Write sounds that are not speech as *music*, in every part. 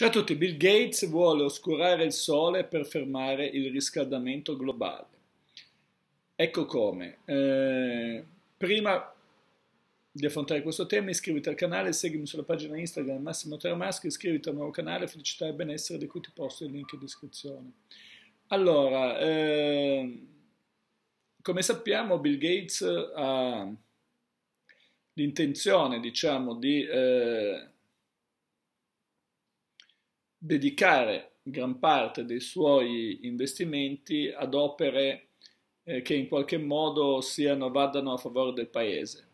Ciao a tutti, Bill Gates vuole oscurare il sole per fermare il riscaldamento globale. Ecco come. Eh, prima di affrontare questo tema iscriviti al canale, seguimi sulla pagina Instagram Massimo Teramaschi, iscriviti al nuovo canale Felicità e Benessere di cui ti posto il link in descrizione. Allora, eh, come sappiamo Bill Gates ha l'intenzione, diciamo, di... Eh, dedicare gran parte dei suoi investimenti ad opere eh, che in qualche modo siano, vadano a favore del paese,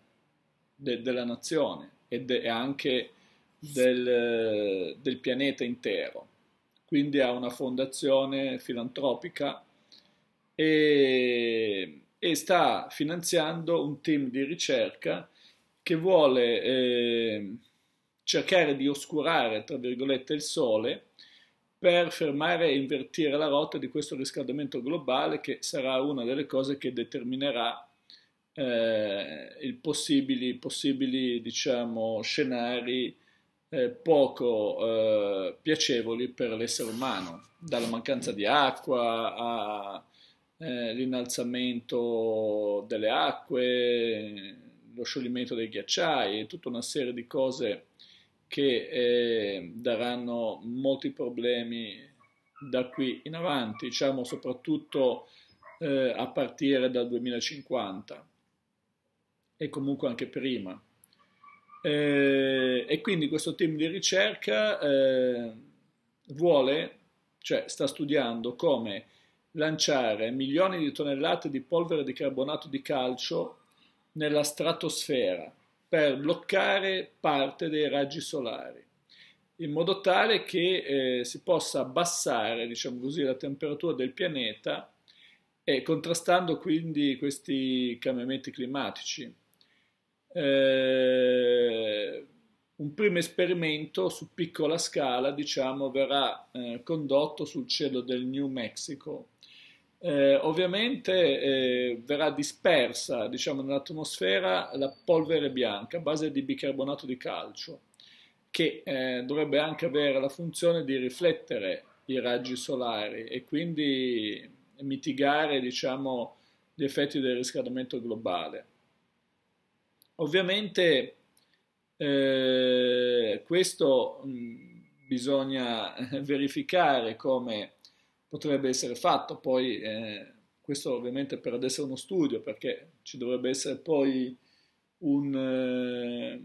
de, della nazione e, de, anche del, del pianeta intero. Quindi ha una fondazione filantropica e, e, sta finanziando un team di ricerca che vuole eh, cercare di oscurare, tra virgolette, il sole per fermare e invertire la rotta di questo riscaldamento globale che sarà una delle cose che determinerà eh, i possibili, possibili diciamo, scenari eh, poco eh, piacevoli per l'essere umano, dalla mancanza di acqua all'innalzamento eh, delle acque, lo scioglimento dei ghiacciai, tutta una serie di cose che eh, daranno molti problemi da qui in avanti, diciamo soprattutto eh, a partire dal 2050 e comunque anche prima. Eh, e quindi questo team di ricerca eh, vuole, cioè sta studiando come lanciare milioni di tonnellate di polvere di carbonato di calcio nella stratosfera per bloccare parte dei raggi solari in modo tale che eh, si possa abbassare diciamo così, la temperatura del pianeta e contrastando quindi questi cambiamenti climatici. Eh, un primo esperimento su piccola scala diciamo, verrà eh, condotto sul cielo del New Mexico eh, ovviamente eh, verrà dispersa diciamo, nell'atmosfera la polvere bianca a base di bicarbonato di calcio che eh, dovrebbe anche avere la funzione di riflettere i raggi solari e quindi mitigare diciamo, gli effetti del riscaldamento globale. Ovviamente eh, questo mh, mm, bisogna *laughs* verificare come potrebbe essere fatto. Poi eh, questo ovviamente per adesso è uno studio perché ci dovrebbe essere poi un, eh,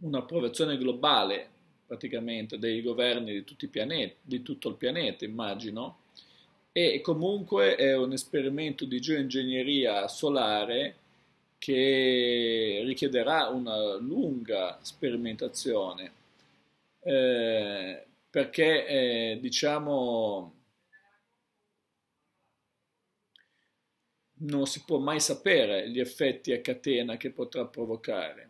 un'approvazione globale praticamente dei governi di, tutti i pianeti, di tutto il pianeta, immagino. E comunque è un esperimento di geoingegneria solare che richiederà una lunga sperimentazione. Eh, perché eh, diciamo non si può mai sapere gli effetti a catena che potrà provocare.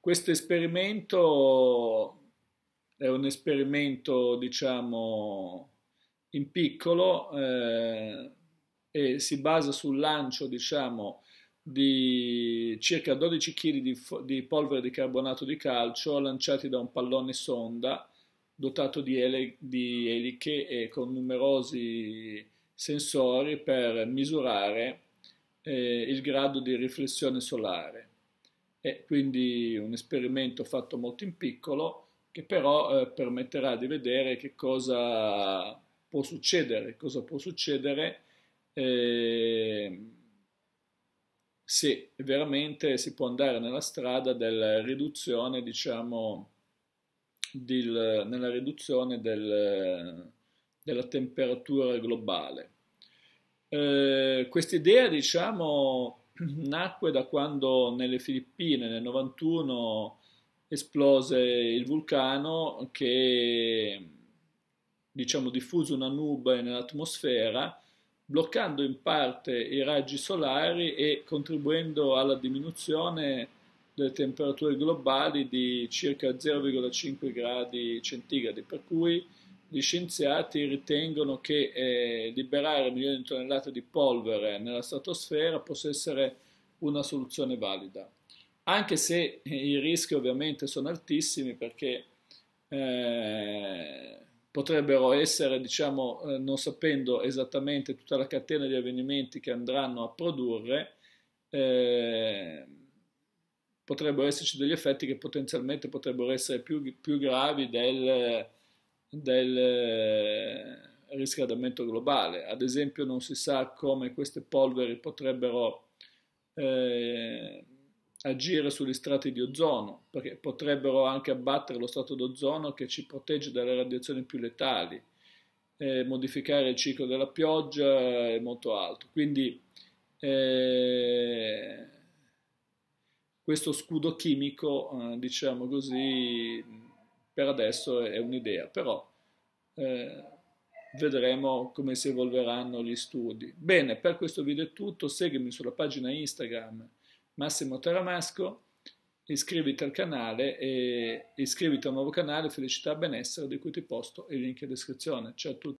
Questo esperimento è un esperimento, diciamo, in piccolo eh, e si basa sul lancio, diciamo, di circa 12 kg di, di polvere di carbonato di calcio lanciati da un pallone sonda dotato di, ele di eliche e con numerosi sensori per misurare eh, il grado di riflessione solare. E quindi un esperimento fatto molto in piccolo che però eh, permetterà di vedere che cosa può succedere, cosa può succedere eh, se veramente si può andare nella strada della riduzione, diciamo, del, nella riduzione del, della temperatura globale. Eh, Questa idea, diciamo, *clears throat* nacque da quando nelle Filippine nel 91 esplose il vulcano che diciamo diffuse una nube nell'atmosfera bloccando in parte i raggi solari e contribuendo alla diminuzione delle temperature globali di circa 0,5 gradi centigradi, per cui gli scienziati ritengono che eh, liberare milioni di tonnellate di polvere nella stratosfera possa essere una soluzione valida, anche se eh, i rischi ovviamente sono altissimi perché eh, potrebbero essere, diciamo, eh, non sapendo esattamente tutta la catena di avvenimenti che andranno a produrre, eh, potrebbero esserci degli effetti che potenzialmente potrebbero essere più, più gravi del, del eh, riscaldamento globale. Ad esempio non si sa come queste polveri potrebbero eh, agire sugli strati di ozono, perché potrebbero anche abbattere lo strato d'ozono che ci protegge dalle radiazioni più letali, eh, modificare il ciclo della pioggia e molto altro. Quindi eh, questo scudo chimico, eh, diciamo così, per adesso è un'idea, però eh, vedremo come si evolveranno gli studi. Bene, per questo video è tutto, seguimi sulla pagina Instagram Massimo Taramasco, iscriviti al canale e iscriviti al nuovo canale Felicità e Benessere di cui ti posto il link in descrizione. Ciao a tutti!